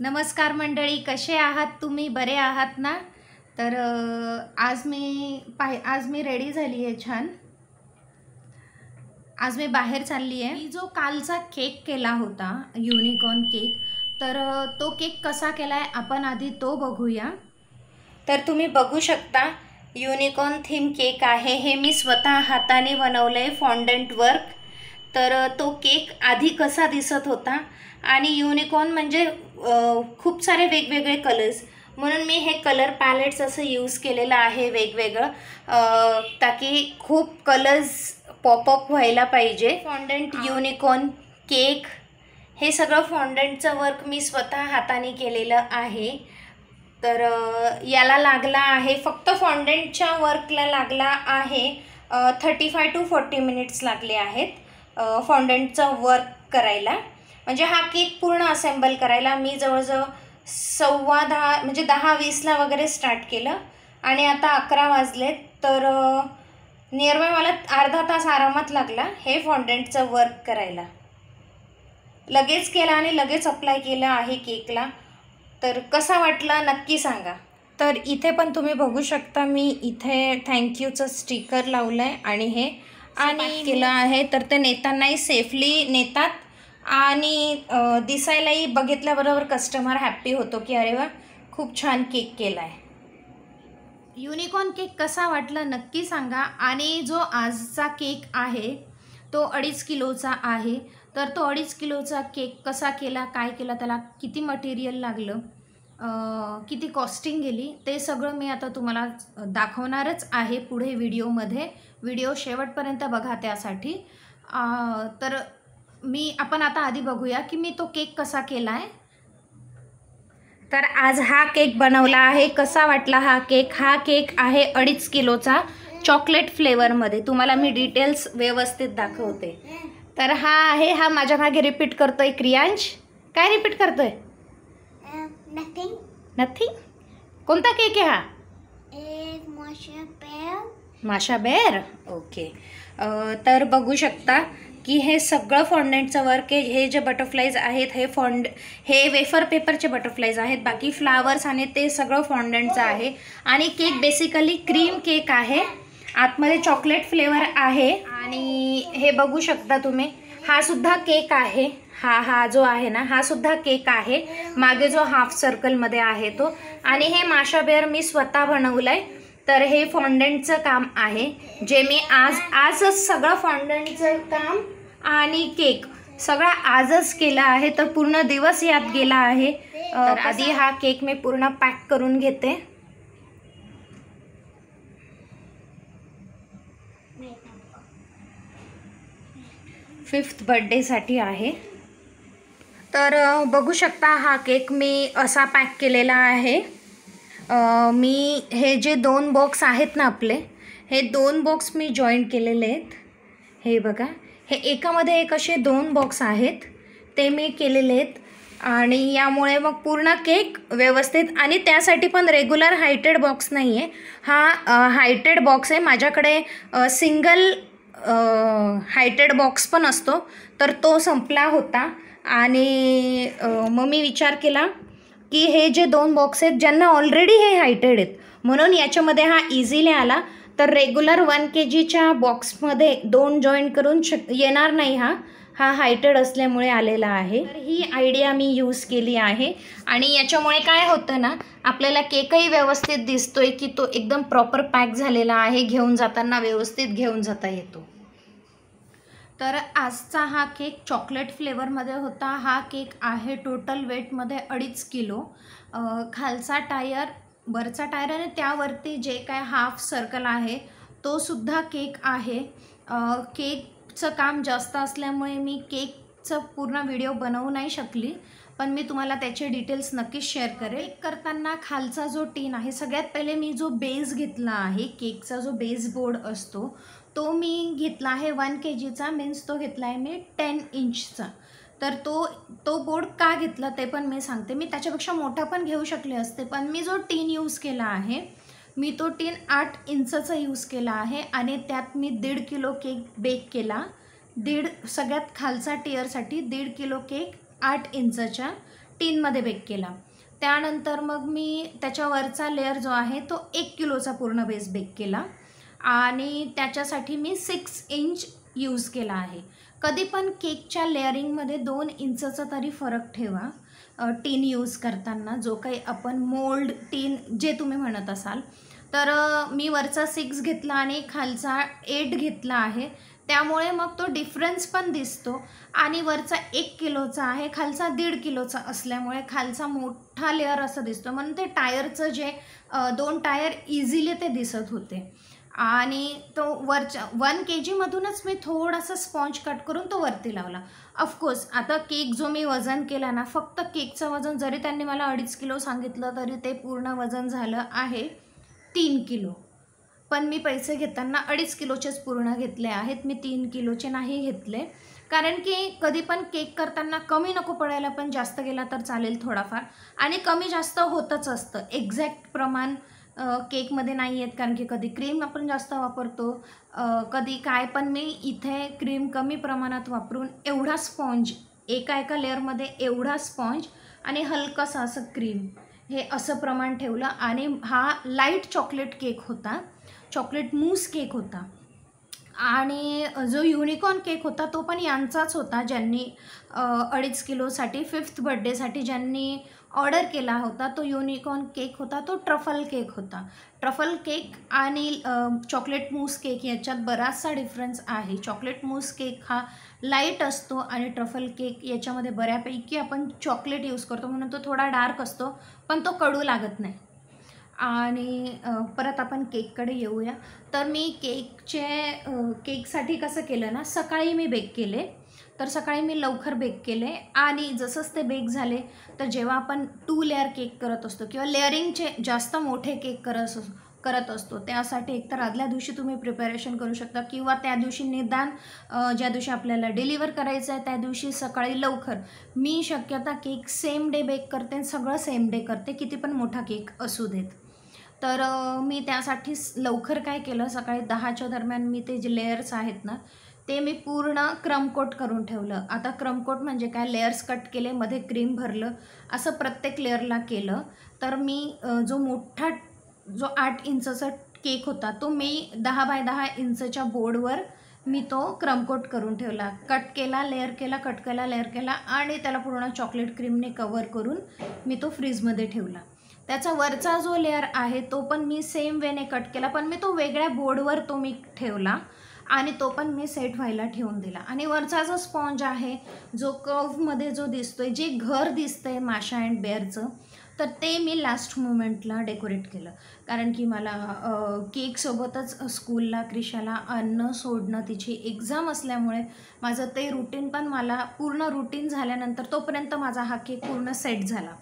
नमस्कार मंडळी कसे आहात तुम्ही बरे आहात ना तर आज मी पाय आज मी रेडी झाली आहे छान आज मी बाहेर चालली आहे मी जो कालचा केक केला होता युनिकॉर्न केक तर तो केक कसा केला आहे आपण आधी तो बघूया तर तुम्ही बघू शकता युनिकॉर्न थीम केक आहे हे मी स्वतः हाताने बनवलं आहे फॉन्डंट वर्क तर तो केक आधी कसा दिसत होता आणि युनिकॉर्न म्हणजे खूप सारे वेगवेगळे कलर्स म्हणून मी हे कलर पॅलेट्स असं यूज केलेलं आहे वेगवेगळं ताकी खूप कलर्स पॉपअप व्हायला पाहिजे फॉन्डंट युनिकॉर्न केक हे सगळं फॉन्डंटचं वर्क मी स्वतः हाताने केलेलं आहे तर याला लागला आहे फक्त फॉन्डंटच्या वर्कला लागला आहे thirty five to forty minutes लागले आहेत फॉन्डंटचं वर्क करायला म्हणजे हा केक पूर्ण असेंबल करायला मी जवळजवळ सव्वा दहा म्हणजे दहा वीसला वगैरे स्टार्ट केलं आणि आता अकरा वाजलेत तर नियरबाय मला अर्धा तास आरामात लागला हे फॉन्डेंटचं वर्क करायला लगेच केला आणि लगेच अप्लाय केलं आहे केकला तर कसा वाटला नक्की सांगा तर इथे पण तुम्ही बघू शकता मी इथे थँक्यूचं स्टिकर लावलं आहे आणि हे आणि केलं आहे तर ते नेतानाही सेफली नेतात आणि दिसायलाही बघितल्याबरोबर कस्टमर हॅप्पी होतो की अरे वा खूप छान केक केला आहे युनिकॉर्न केक कसा वाटला नक्की सांगा आणि जो आजचा केक आहे तो अडीच किलोचा आहे तर तो अडीच किलोचा केक कसा केला काय केला त्याला किती मटेरियल लागलं किती कॉस्टिंग गेली ते सगळं मी आता तुम्हाला दाखवणारच आहे पुढे व्हिडिओमध्ये व्हिडिओ शेवटपर्यंत बघा त्यासाठी तर मी आपण आता आधी बघूया की मी तो केक कसा केला आहे तर आज हा केक बनवला आहे कसा वाटला हा केक हा केक आहे अडीच किलोचा चॉकलेट फ्लेवरमध्ये तुम्हाला मी डिटेल्स व्यवस्थित दाखवते तर हा आहे हा माझ्या मागे रिपीट करतोय क्रियांश काय रिपीट करतोय नथिंग नथिंग कोणता केक आहे हा माशा बेर ओके तर बघू शकता की हे सगळं फॉन्डेंटचं वर्क आहे हे जे बटरफ्लाईज आहेत हे फॉन्ड हे वेफर पेपरचे बटरफ्लाईज आहेत बाकी फ्लावर्स आणि ते सगळं फॉन्डेंटचं आहे आणि केक बेसिकली क्रीम केक आहे आतमध्ये चॉकलेट फ्लेवर आहे आणि हे बघू शकता तुम्ही हा सुद्धा केक आहे हा हा जो आहे ना हा सुद्धा केक आहे मागे जो हाफ सर्कलमध्ये आहे तो आणि हे माशाबेअर मी स्वतः बनवलं आहे तर हे फॉन्डंटचं काम आहे जे मी आज आजच सगळं फॉन्डंटचं काम आणि केक सगळा आजच केला आहे तर पूर्ण दिवस यात गेला आहे आधी हा केक मी पूर्ण पॅक करून घेते फिफ्थ बड्डेसाठी आहे तर बघू शकता हा केक मी असा पॅक केलेला आहे मी हे जे दोन बॉक्स आहेत ना आपले हे दोन बॉक्स मी जॉईंट केलेले आहेत हे बघा हे एकामध्ये एक असे दोन बॉक्स आहेत ते मी केलेले आहेत आणि यामुळे मग पूर्ण केक व्यवस्थित आणि त्यासाठी पण रेग्युलर हायटेड बॉक्स नाही आहे हा हायटेड बॉक्स आहे माझ्याकडे सिंगल हायटेड बॉक्स पण असतो तर तो संपला होता आणि मग मी विचार केला की हे जे दोन बॉक्स आहेत ज्यांना ऑलरेडी हे हायटेड आहेत म्हणून याच्यामध्ये हा इझिली आला तर रेग्युलर वन के जीच्या बॉक्समध्ये दोन जॉईन करून शक येणार नाही हा हा हायटेड असल्यामुळे आलेला आहे तर ही आयडिया मी यूज केली आहे आणि याच्यामुळे काय होतं ना आपल्याला केकही व्यवस्थित दिसतोय की तो एकदम प्रॉपर पॅक झालेला आहे घेऊन जाताना व्यवस्थित घेऊन जाता येतो तर आजचा हा केक चॉकलेट फ्लेवरमध्ये होता हा केक आहे टोटल वेटमध्ये अडीच किलो खालचा टायर वरचा टायर आणि त्यावरती जे काय हाफ सर्कल आहे तो सुद्धा केक आहे केकचं काम जास्त असल्यामुळे मी केकचं पूर्ण व्हिडिओ बनवू नाही शकली पण मी तुम्हाला त्याचे डिटेल्स नक्कीच शेअर करेल करताना खालचा जो टीन आहे सगळ्यात पहिले मी जो बेस घेतला आहे केकचा जो बेस बोर्ड असतो तो मी घेतला आहे वन के जीचा मीन्स तो घेतला आहे मी टेन इंचचा तर तो तो बोर्ड का घेतला ते पण मी सांगते मी त्याच्यापेक्षा मोठा पण घेऊ शकले असते पण मी जो टीन यूज केला आहे मी तो टीन आठ इंचचा यूज केला आहे आणि त्यात मी दीड किलो केक बेक केला दीड सगळ्यात खालचा टिअरसाठी दीड किलो केक आठ इंचच्या टीनमध्ये बेक केला त्यानंतर मग मी त्याच्यावरचा लेअर जो आहे तो एक किलोचा पूर्ण बेस बेक केला आणि त्याच्यासाठी मी सिक्स इंच यूज केला आहे कधी पण केकच्या लेअरिंगमध्ये दोन इंचचा तरी फरक ठेवा टीन यूज करताना जो काही आपण मोल्ड टीन जे तुम्ही म्हणत असाल तर मी वरचा सिक्स घेतला आणि खालचा एट घेतला आहे त्यामुळे मग तो डिफरन्स पण दिसतो आणि वरचा एक किलोचा आहे खालचा दीड किलोचा असल्यामुळे खालचा मोठा लेअर असं दिसतो म्हणून ते टायरचं जे दोन टायर इझिली ते दिसत होते आणि तो वरच्या वन के जीमधूनच मी थोडासा स्पॉन्ज कट करून तो वरती लावला ऑफकोर्स आता केक जो मी वजन केला ना फक्त केकचं वजन जरी त्यांनी मला अडीच किलो सांगितलं तरी ते पूर्ण वजन झालं आहे तीन किलो पण मी पैसे घेताना अडीच किलोचेच पूर्ण घेतले आहेत मी तीन किलोचे नाही घेतले कारण की कधी पण केक करताना कमी नको पडायला पण जास्त गेला तर चालेल थोडाफार आणि कमी जास्त होतच असतं एक्झॅक्ट प्रमाण केकमध्ये नाही आहेत कारण की कधी क्रीम आपण जास्त वापरतो कधी काय पण मी इथे क्रीम कमी प्रमाणात वापरून एवढा स्पॉन्ज एका एका लेअरमध्ये एवढा स्पॉन्ज आणि हलकंसं असं क्रीम हे असं प्रमाण ठेवलं आणि हा लाईट चॉकलेट केक होता चॉकलेट मूस केक होता आणि जो युनिकॉर्न केक होता तो पण यांचाच होता ज्यांनी अडीच किलोसाठी फिफ्थ बड्डेसाठी ज्यांनी ऑर्डर केला होता तो युनिकॉर्न केक होता तो ट्रफल केक होता ट्रफल केक आणि चॉकलेट मूस केक याच्यात बराचसा डिफरन्स आहे चॉकलेट मूस केक हा लाईट असतो आणि ट्रफल केक याच्यामध्ये बऱ्यापैकी आपण चॉकलेट यूज करतो म्हणून तो थोडा डार्क असतो पण तो कडू लागत नाही आणि परत आपण केककडे येऊया तर मी केकचे केकसाठी कसं केलं ना सकाळी मी बेक केले तर सकाळी मी लवकर बेक केले आणि जसंच ते बेक झाले तर जेव्हा आपण टू लेअर केक करत असतो किंवा लेअरिंगचे जास्त मोठे केक करत असतो करत असतो त्यासाठी एकतर आदल्या दिवशी तुम्ही प्रिपरेशन करू शकता किंवा त्या दिवशी निदान ज्या दिवशी आपल्याला डिलिव्हर करायचं आहे त्या दिवशी सकाळी लवकर मी शक्यता केक सेम डे बेक करते सगळं सेम डे करते किती पण मोठा केक असू देत तर मी त्यासाठी लवकर काय केलं सकाळी दहाच्या दरम्यान मी ते जे लेअर्स आहेत ना ते मी पूर्ण क्रमकोट करून ठेवलं आता क्रमकोट म्हणजे काय लेयर्स कट केले मध्ये क्रीम भरलं असं प्रत्येक लेअरला केलं तर मी जो मोठा जो आठ इंचचा केक होता तो मी दहा बाय दहा इंचच्या बोर्डवर मी तो क्रमकोट करून ठेवला कट केला लेअर केला कट केला लेअर केला आणि त्याला पूर्ण चॉकलेट क्रीमने कवर करून मी तो फ्रीजमध्ये ठेवला त्याचा वरचा जो लेअर आहे तो पण मी सेम वेने कट केला पण मी तो वेगळ्या बोर्डवर तो मी ठेवला आणि तो पण मी सेट व्हायला ठेवून दिला आणि वरचा जो स्पॉन्ज आहे जो कव्हमध्ये जो दिसतोय जे घर दिसतं आहे माशा अँड बेअरचं तर ते मी लास्ट मुमेंटला डेकोरेट केलं कारण की मला केकसोबतच स्कूलला क्रिशाला अन्न सोडणं तिची एक्झाम असल्यामुळे माझं ते रुटीन पण मला पूर्ण रुटीन झाल्यानंतर तोपर्यंत माझा हा केक पूर्ण सेट झाला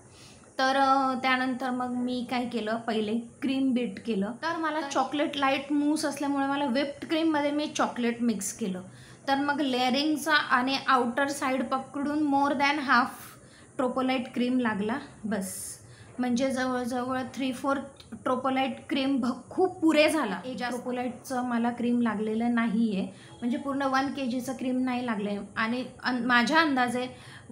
तर त्यानंतर मग मी काय केलं पहिले क्रीम बीट केलं तर मला चॉकलेट लाईट मूस असल्यामुळे मला विप्ड क्रीममध्ये मी चॉकलेट मिक्स केलं तर मग लेअरिंगचा आणि आउटर साईड पकडून more than half Tropolite cream लागला बस म्हणजे जवळजवळ थ्री फोर ट्रोपोलाईट क्रीम भ खूप पुरे झाला ट्रोपोलाईटचं मला क्रीम लागलेलं नाही आहे म्हणजे पूर्ण वन के जीचं क्रीम नाही लागले आणि अन माझ्या अंदाजे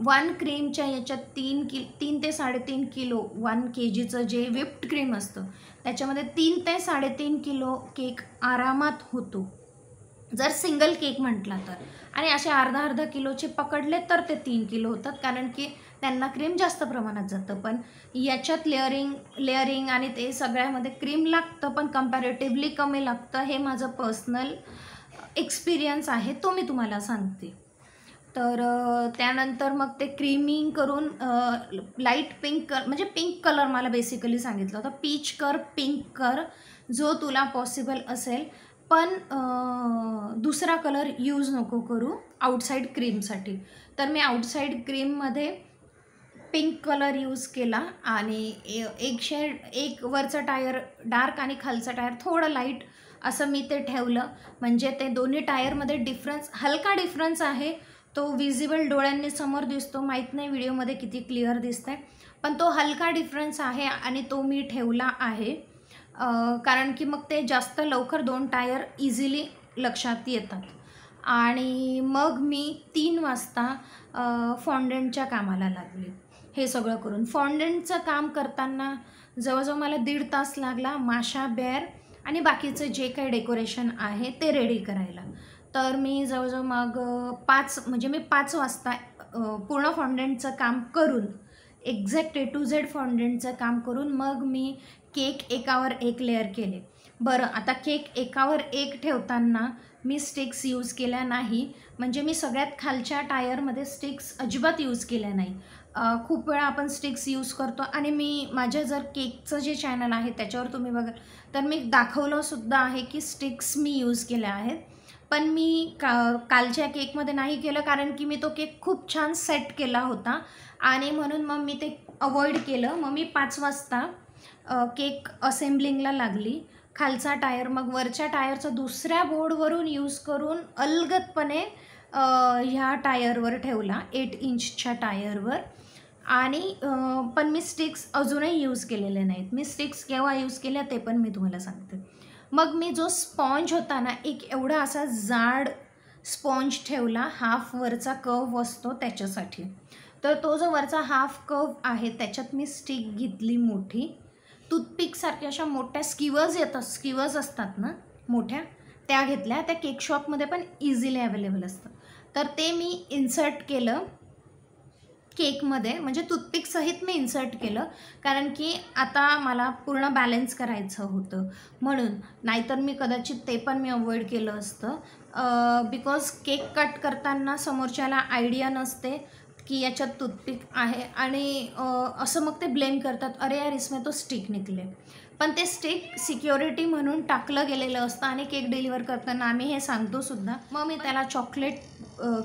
वन क्रीमच्या याच्यात तीन कि तीन ते साडेतीन किलो वन के जीचं जे विप्ड क्रीम असतं त्याच्यामध्ये तीन ते साडेतीन किलो केक आरामात होतो जर सिंगल केक म्हटला तर आणि असे अर्धा अर्धा किलोचे पकडले तर ते तीन किलो होतात कारण की त्यांना क्रीम जास्त प्रमाणात जातं पण याच्यात लेअरिंग लेअरिंग आणि ते सगळ्यामध्ये क्रीम लागतं पण कम्पॅरेटिव्हली कमी लागतं हे माझं पर्सनल एक्सपिरियन्स आहे तो मी तुम्हाला सांगते तर त्यानंतर मग ते क्रीमिंग करून लाईट पिंक कर म्हणजे पिंक कलर मला बेसिकली सांगितलं होतं पीच कर पिंक कर जो तुला पॉसिबल असेल पण दुसरा कलर यूज नको करू आउटसाईड क्रीमसाठी तर मी आउटसाईड क्रीममध्ये पिंक कलर यूज केला आणि एक शेड एक वरचं टायर डार्क आणि खालचं टायर थोडं लाईट असं मी ते ठेवलं म्हणजे ते दोन्ही टायरमध्ये डिफरन्स हलका डिफरन्स आहे तो विजिबल डोळ्यांनी समोर दिसतो माहीत नाही व्हिडिओमध्ये किती क्लिअर दिसतं आहे पण तो हलका डिफरन्स आहे आणि तो मी ठेवला आहे कारण की मग ते जास्त लवकर दोन टायर इझिली लक्षात येतात आणि मग मी तीन वाजता फॉन्डेंटच्या कामाला लागले हे सगळं करून फॉन्डेंटचं काम करताना जवळजवळ मला दीड तास लागला माशा बेअर आणि बाकीचं जे काही डेकोरेशन आहे ते रेडी करायला तर मी जवळजवळ मग पाच म्हणजे मी पाच वाजता पूर्ण फॉन्डेंटचं काम करून एक्झॅक्ट ए टू झेड फॉन्डेंटचं काम करून मग मी केक एकावर एक लेअर केले बरं आता केक एकावर एक ठेवताना मी स्टिक्स यूज केल्या नाही म्हणजे मी सगळ्यात खालच्या टायरमध्ये स्टिक्स अजिबात यूज केल्या नाही खूप वेळा आपण स्टिक्स यूज करतो आणि मी माझ्या जर केकचं जे चॅनल आहे त्याच्यावर तुम्ही बघा तर मी दाखवलंसुद्धा आहे की स्टिक्स मी यूज केल्या आहेत पण मी का कालच्या केकमध्ये नाही केलं कारण की मी तो केक खूप छान सेट केला होता आणि म्हणून मग मी ते अवॉइड केलं मग मी पाच वाजता केक असेंब्लिंगला लागली खालचा टायर मग वरच्या टायरचा दुसऱ्या बोर्डवरून यूज करून अलगतपणे ह्या टायरवर ठेवला एट इंचच्या टायरवर आणि पण मी स्टिक्स अजूनही यूज केलेले नाहीत मी स्टिक्स केव्हा यूज केल्या ते पण मी तुम्हाला सांगते मग मी जो स्पॉन्ज होता ना एक एवढा असा जाड स्पॉन्ज ठेवला हाफ वरचा कव असतो त्याच्यासाठी तर तो जो वरचा हाफ कव आहे त्याच्यात मी स्टिक घेतली मोठी टूथपिकसारख्या अशा मोठ्या स्किवर्स येतात स्किवर्स असतात ना मोठ्या त्या घेतल्या त्या केक शॉपमध्ये पण इझिली अवेलेबल असतात तर ते मी इन्सर्ट केलं केकमध्ये म्हणजे सहित मी इन्सर्ट केलं कारण की आता मला पूर्ण बॅलन्स करायचं होतं म्हणून नाहीतर मी कदाचित ते पण मी अवॉइड केलं असतं बिकॉज केक कट करताना समोरच्याला आयडिया नसते की याच्यात टूथपिक आहे आणि असं मग ते ब्लेम करतात अरे यार इसमे तो स्टिक निघले पण ते स्टिक सिक्युरिटी म्हणून टाकलं गेलेलं असतं आणि केक डिलिव्हर करताना आम्ही हे सांगतो सुद्धा मग मी त्याला चॉकलेट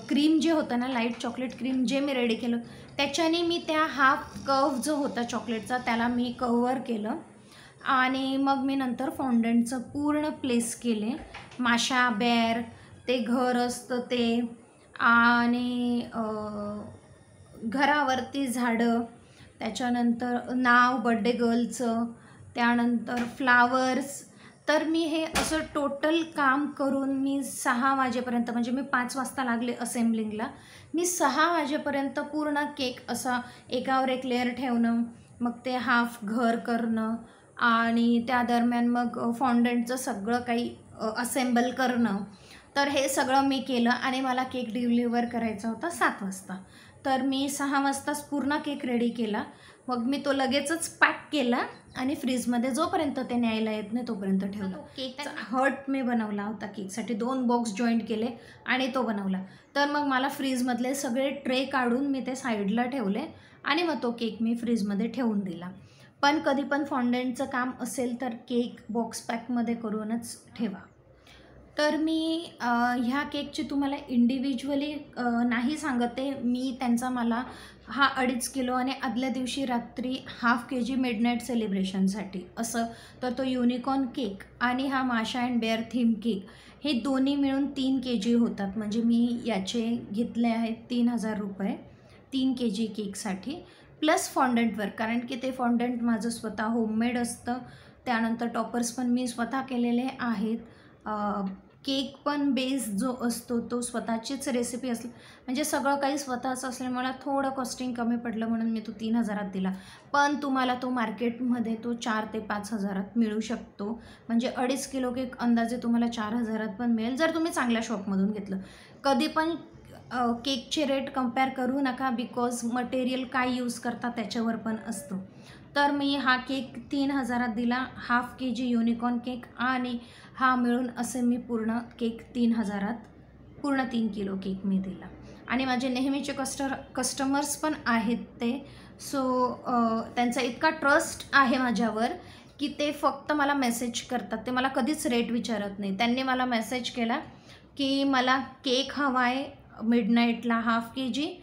क्रीम जे होतं ना लाईट चॉकलेट क्रीम जे मी रेडी केलं त्याच्याने मी त्या हाफ कव जो होता चॉकलेटचा त्याला मी कवर केलं आणि मग मी नंतर फाउंडंटचं पूर्ण प्लेस केले माशा बॅर ते घर असतं ते आणि घरावरती झाडं त्याच्यानंतर नाव बड्डे गर्लचं त्यानंतर फ्लावर्स तर मी हे असं टोटल काम करून मी सहा वाजेपर्यंत म्हणजे मी पाच वाजता लागले असेंब्लिंगला मी सहा वाजेपर्यंत पूर्ण केक असा एकावर एक लेअर ठेवणं मग ते हाफ घर करणं आणि त्या दरम्यान मग फॉन्डंटचं सगळं काही असेंबल करणं तर हे सगळं मी केलं आणि मला केक डिलिव्हर करायचा होता सात वाजता तर मी सहा वाजताच पूर्ण केक रेडी केला मग मी तो लगेचच पॅक केला आणि फ्रीजमध्ये जोपर्यंत ते न्यायला येत नाही तोपर्यंत ठेवला केक हर्ट मी बनवला होता केकसाठी दोन बॉक्स जॉईंट केले आणि तो बनवला तर मग मला फ्रीजमधले सगळे ट्रे काढून मी ते साईडला ठेवले आणि मग तो केक मी फ्रीजमध्ये ठेवून दिला पण कधी पण फॉन्डेंटचं काम असेल तर केक बॉक्स पॅकमध्ये करूनच ठेवा तर मी ह्या केकची तुम्हाला इंडिव्हिज्युअली नाही सांगते मी त्यांचा मला हा अडीच किलो आणि आदल्या दिवशी रात्री हाफ के जी मिडनाईट सेलिब्रेशनसाठी असं तर तो युनिकॉर्न केक आणि हा माशा अँड बेअर थीम केक हे दोन्ही मिळून तीन के जी होतात म्हणजे मी याचे घेतले आहेत तीन हजार रुपये तीन के जी केकसाठी प्लस फॉन्डंटवर कारण की ते फॉन्डंट माझं स्वतः होममेड असतं त्यानंतर टॉपर्स पण मी स्वतः केलेले आहेत केक पण बेस जो असतो तो स्वतःचीच रेसिपी असली म्हणजे सगळं काही स्वतःचं असल्यामुळे मला थोडं कॉस्टिंग कमी पडलं म्हणून मी तो तीन हजारात दिला पण तुम्हाला तो मार्केटमध्ये तो चार ते पाच हजारात मिळू शकतो म्हणजे अडीच किलो केक अंदाजे तुम्हाला चार हजारात पण मिळेल जर तुम्ही चांगल्या शॉपमधून घेतलं कधी पण केकचे रेट कम्पेअर करू नका बिकॉज मटेरियल काय यूज करता त्याच्यावर पण असतं तर मी हा केक तीन हजारात दिला half K G unicorn cake आणि हा मिळून असे मी पूर्ण केक तीन हजारात पूर्ण तीन किलो केक मी दिला आणि माझे नेहमीचे कस्टर कस्टमर्स पण आहेत ते सो त्यांचा इतका ट्रस्ट आहे माझ्यावर की ते फक्त मला मेसेज करतात ते मला कधीच रेट विचारत नाही त्यांनी मला मेसेज केला की मला केक हवा आहे मिडनाईटला half K G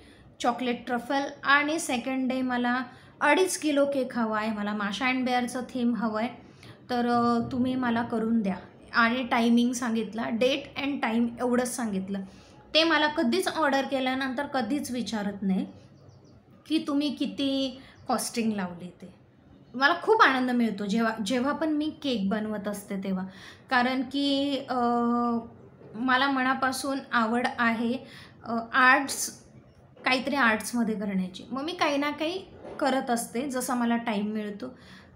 chocolate truffle आणि सेकंड डे मला अडीच किलो केक हवा आहे मला माशा अँड बेअरचं थीम हवं आहे तर तुम्ही मला करून द्या आणि टायमिंग सांगितला डेट अँड टाईम एवढंच सांगितलं ते मला कधीच ऑर्डर केल्यानंतर कधीच विचारत नाही की तुम्ही किती कॉस्टिंग लावली ते मला खूप आनंद मिळतो जेव्हा जेव्हा पण मी केक बनवत असते तेव्हा कारण की मला मनापासून आवड आहे आर्ट्स काहीतरी आर्ट्समध्ये करण्याची मग मी काही ना काही करत असते जसा मला टाईम मिळतो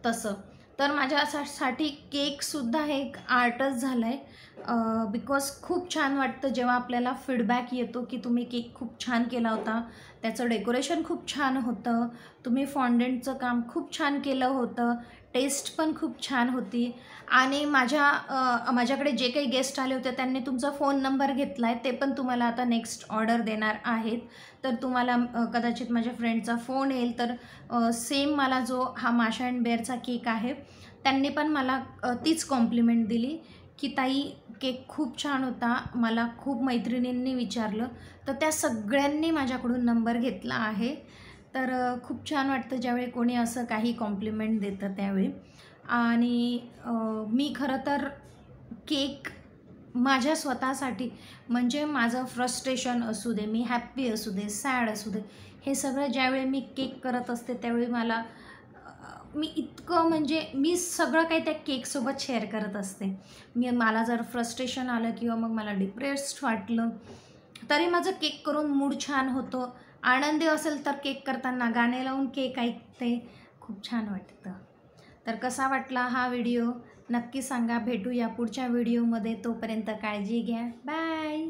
तसं तर माझ्यासाठी केकसुद्धा हे एक आर्टच झालं आहे बिकॉज खूप छान वाटतं जेव्हा आपल्याला फीडबॅक येतो की तुम्ही केक खूप छान केला होता त्याचं डेकोरेशन खूप छान होतं तुम्ही फॉन्डेंटचं काम खूप छान केलं होतं टेस्ट पण खूप छान होती आणि माझ्या माझ्याकडे जे काही गेस्ट आले होते त्यांनी तुमचा फोन नंबर घेतला आहे ते पण तुम्हाला आता नेक्स्ट ऑर्डर देणार आहेत तर तुम्हाला कदाचित माझ्या फ्रेंडचा फोन येईल तर सेम मला जो हा माशा अँड बेअरचा केक आहे त्यांनी पण मला तीच कॉम्प्लिमेंट दिली की ताई केक खूप छान होता मला खूप मैत्रिणींनी विचारलं तर त्या सगळ्यांनी माझ्याकडून नंबर घेतला आहे तर खूप छान वाटतं ज्यावेळी कोणी असं काही कॉम्प्लिमेंट देतं त्यावेळी आणि मी खरं तर केक माझ्या स्वतःसाठी म्हणजे माझं फ्रस्ट्रेशन असू दे मी हॅप्पी असू दे सॅड असू दे हे सगळं ज्यावेळी मी केक करत असते त्यावेळी मला मी इतकं म्हणजे मी सगळं काही त्या केकसोबत शेअर करत असते मी मला जर फ्रस्ट्रेशन आलं किंवा मग मला डिप्रेस्ड वाटलं तरी माझं केक करून मूड छान होतो आनंदी असेल तर केक करताना गाणे लावून केक ऐकते खूप छान वाटतं तर कसा वाटला हा व्हिडिओ नक्की सांगा भेटू या पुढच्या व्हिडिओमध्ये तोपर्यंत काळजी घ्या बाय